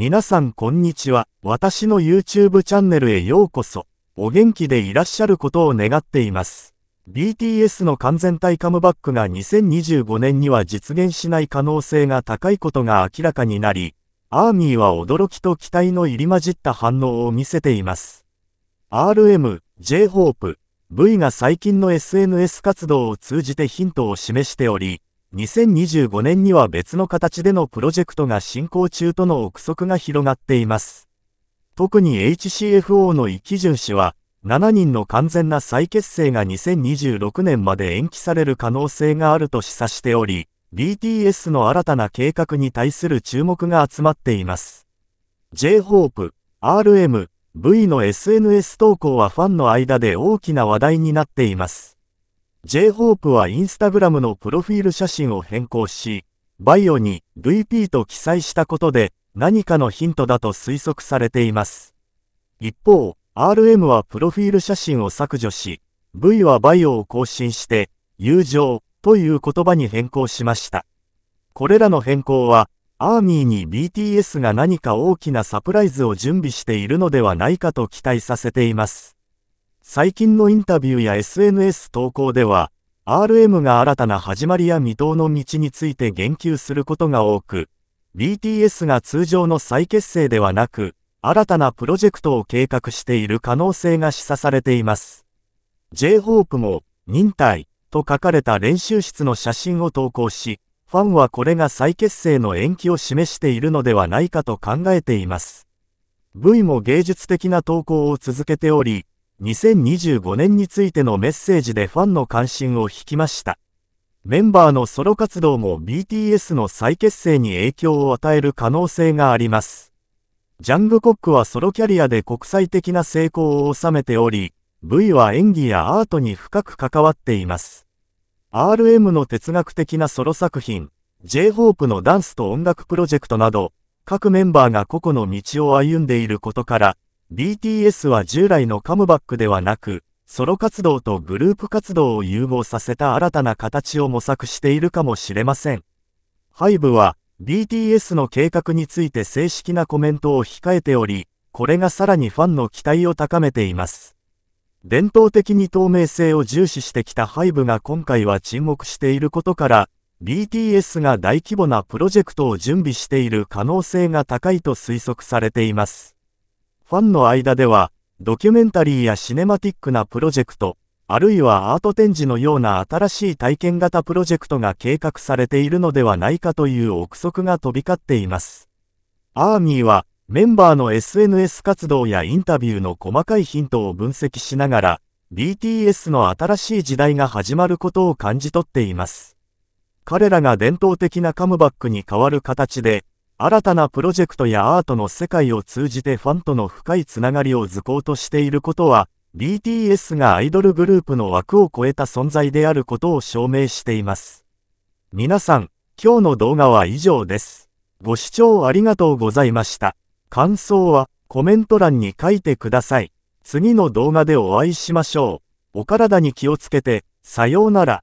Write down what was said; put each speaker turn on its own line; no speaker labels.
皆さんこんにちは。私の YouTube チャンネルへようこそ。お元気でいらっしゃることを願っています。BTS の完全体カムバックが2025年には実現しない可能性が高いことが明らかになり、アーミーは驚きと期待の入り混じった反応を見せています。RM、J-Hope、V が最近の SNS 活動を通じてヒントを示しており、2025年には別の形でのプロジェクトが進行中との憶測が広がっています。特に HCFO のイ・キジュン氏は、7人の完全な再結成が2026年まで延期される可能性があると示唆しており、BTS の新たな計画に対する注目が集まっています。J-Hope、RM、V の SNS 投稿はファンの間で大きな話題になっています。J-Hope はインスタグラムのプロフィール写真を変更し、バイオに VP と記載したことで何かのヒントだと推測されています。一方、RM はプロフィール写真を削除し、V はバイオを更新して、友情という言葉に変更しました。これらの変更は、アーミーに BTS が何か大きなサプライズを準備しているのではないかと期待させています。最近のインタビューや SNS 投稿では、RM が新たな始まりや未踏の道について言及することが多く、BTS が通常の再結成ではなく、新たなプロジェクトを計画している可能性が示唆されています。J-Hope も、忍耐と書かれた練習室の写真を投稿し、ファンはこれが再結成の延期を示しているのではないかと考えています。V も芸術的な投稿を続けており、2025年についてのメッセージでファンの関心を引きました。メンバーのソロ活動も BTS の再結成に影響を与える可能性があります。ジャングコックはソロキャリアで国際的な成功を収めており、V は演技やアートに深く関わっています。RM の哲学的なソロ作品、J-Hope のダンスと音楽プロジェクトなど、各メンバーが個々の道を歩んでいることから、BTS は従来のカムバックではなく、ソロ活動とグループ活動を融合させた新たな形を模索しているかもしれません。HYBE は BTS の計画について正式なコメントを控えており、これがさらにファンの期待を高めています。伝統的に透明性を重視してきた HYBE が今回は沈黙していることから、BTS が大規模なプロジェクトを準備している可能性が高いと推測されています。ファンの間では、ドキュメンタリーやシネマティックなプロジェクト、あるいはアート展示のような新しい体験型プロジェクトが計画されているのではないかという憶測が飛び交っています。アーミーは、メンバーの SNS 活動やインタビューの細かいヒントを分析しながら、BTS の新しい時代が始まることを感じ取っています。彼らが伝統的なカムバックに変わる形で、新たなプロジェクトやアートの世界を通じてファンとの深いつながりを図工としていることは、BTS がアイドルグループの枠を超えた存在であることを証明しています。皆さん、今日の動画は以上です。ご視聴ありがとうございました。感想はコメント欄に書いてください。次の動画でお会いしましょう。お体に気をつけて、さようなら。